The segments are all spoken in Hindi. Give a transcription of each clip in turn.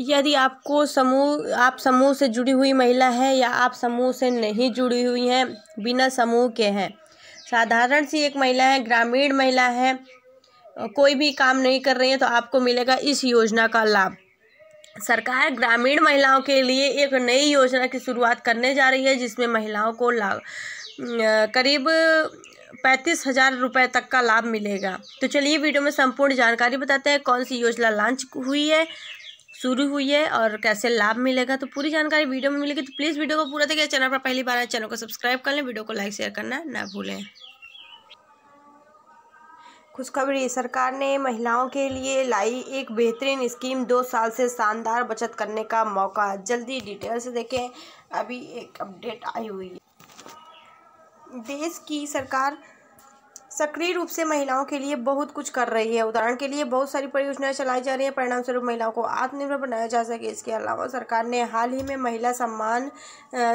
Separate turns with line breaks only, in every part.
यदि आपको समूह आप समूह से जुड़ी हुई महिला है या आप समूह से नहीं जुड़ी हुई हैं बिना समूह के हैं साधारण सी एक महिला है ग्रामीण महिला है कोई भी काम नहीं कर रही है तो आपको मिलेगा इस योजना का लाभ सरकार ग्रामीण महिलाओं के लिए एक नई योजना की शुरुआत करने जा रही है जिसमें महिलाओं को लाभ करीब पैंतीस हजार रुपये तक का लाभ मिलेगा तो चलिए वीडियो में संपूर्ण जानकारी बताते हैं कौन सी योजना लॉन्च हुई है शुरू हुई है और कैसे लाभ मिलेगा तो पूरी जानकारी वीडियो में मिलेगी तो प्लीज़ वीडियो को पूरा देखिए चैनल पर पहली बार आए चैनल को सब्सक्राइब कर लें वीडियो को लाइक शेयर करना ना भूलें खुशखबरी सरकार ने महिलाओं के लिए लाई एक बेहतरीन स्कीम दो साल से शानदार बचत करने का मौका जल्दी डिटेल से देखें अभी एक अपडेट आई हुई है देश की सरकार सक्रिय रूप से महिलाओं के लिए बहुत कुछ कर रही है उदाहरण के लिए बहुत सारी परियोजनाएं चलाई जा रही हैं स्वरूप महिलाओं को आत्मनिर्भर बनाया जा सके इसके अलावा सरकार ने हाल ही में महिला सम्मान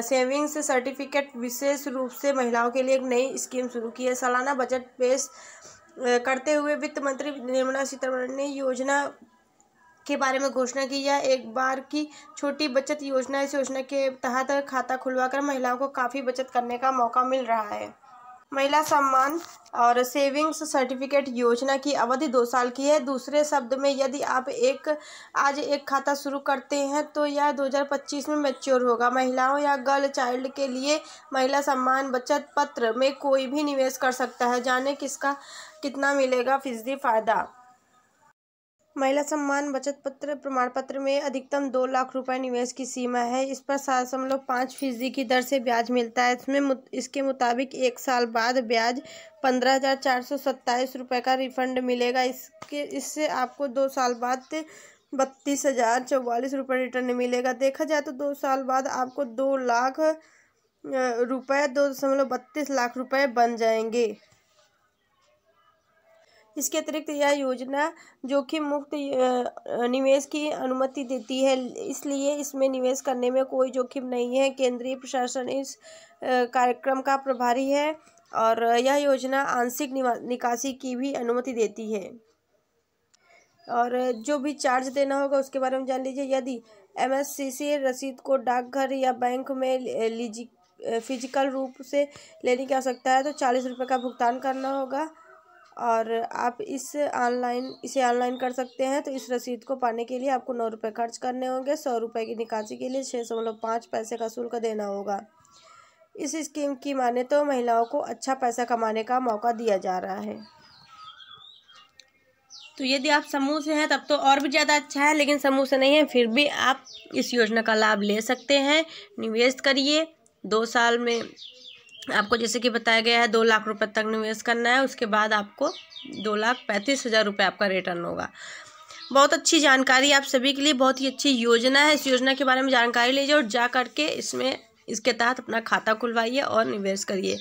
सेविंग्स सर्टिफिकेट विशेष रूप से महिलाओं के लिए एक नई स्कीम शुरू की है सालाना बजट पेश करते हुए वित्त मंत्री निर्मला सीतारमण ने योजना के बारे में घोषणा की या एक बार की छोटी बचत योजना इस योजना के तहत खाता खुलवाकर महिलाओं को काफ़ी बचत करने का मौका मिल रहा है महिला सम्मान और सेविंग्स सर्टिफिकेट योजना की अवधि दो साल की है दूसरे शब्द में यदि आप एक आज एक खाता शुरू करते हैं तो यह 2025 में मैच्योर होगा महिलाओं या गर्ल चाइल्ड के लिए महिला सम्मान बचत पत्र में कोई भी निवेश कर सकता है जाने किसका कितना मिलेगा फीसदी फ़ायदा महिला सम्मान बचत पत्र प्रमाण पत्र में अधिकतम दो लाख रुपए निवेश की सीमा है इस पर सात दशमलव पाँच फीसदी की दर से ब्याज मिलता है इसमें इसके मुताबिक एक साल बाद ब्याज पंद्रह हज़ार चार सौ सत्ताईस रुपये का रिफंड मिलेगा इसके इससे आपको दो साल बाद बत्तीस हज़ार चौवालीस रुपये रिटर्न मिलेगा देखा जाए तो दो साल बाद आपको दो लाख रुपये दो दशमलव बत्तीस लाख रुपये बन जाएंगे इसके अतिरिक्त यह योजना जोखिम मुक्त निवेश की अनुमति देती है इसलिए इसमें निवेश करने में कोई जोखिम नहीं है केंद्रीय प्रशासन इस कार्यक्रम का प्रभारी है और यह योजना आंशिक निकासी की भी अनुमति देती है और जो भी चार्ज देना होगा उसके बारे में जान लीजिए यदि एम रसीद को डाकघर या बैंक में लीजिए फिजिकल रूप से लेने की आवश्यकता है तो चालीस रुपये का भुगतान करना होगा और आप इस ऑनलाइन इसे ऑनलाइन कर सकते हैं तो इस रसीद को पाने के लिए आपको नौ रुपये खर्च करने होंगे सौ रुपये की निकासी के लिए छः सौ पाँच पैसे का शुल्क देना होगा इस स्कीम की माने तो महिलाओं को अच्छा पैसा कमाने का मौका दिया जा रहा है तो यदि आप समूह से हैं तब तो और भी ज़्यादा अच्छा है लेकिन समूह से नहीं है फिर भी आप इस योजना का लाभ ले सकते हैं निवेश करिए दो साल में आपको जैसे कि बताया गया है दो लाख रुपए तक निवेश करना है उसके बाद आपको दो लाख पैंतीस हज़ार रुपये आपका रिटर्न होगा बहुत अच्छी जानकारी आप सभी के लिए बहुत ही अच्छी योजना है इस योजना के बारे में जानकारी लीजिए और जा करके इसमें इसके तहत अपना खाता खुलवाइए और निवेश करिए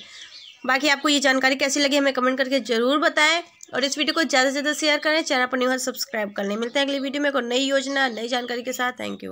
बाकी आपको ये जानकारी कैसी लगी हमें कमेंट करके ज़रूर बताएं और इस वीडियो को ज़्यादा से ज़्यादा शेयर करें चैनल पर न्यू तो सब्सक्राइब कर लें मिलते हैं अगली वीडियो में एक नई योजना नई जानकारी के साथ थैंक यू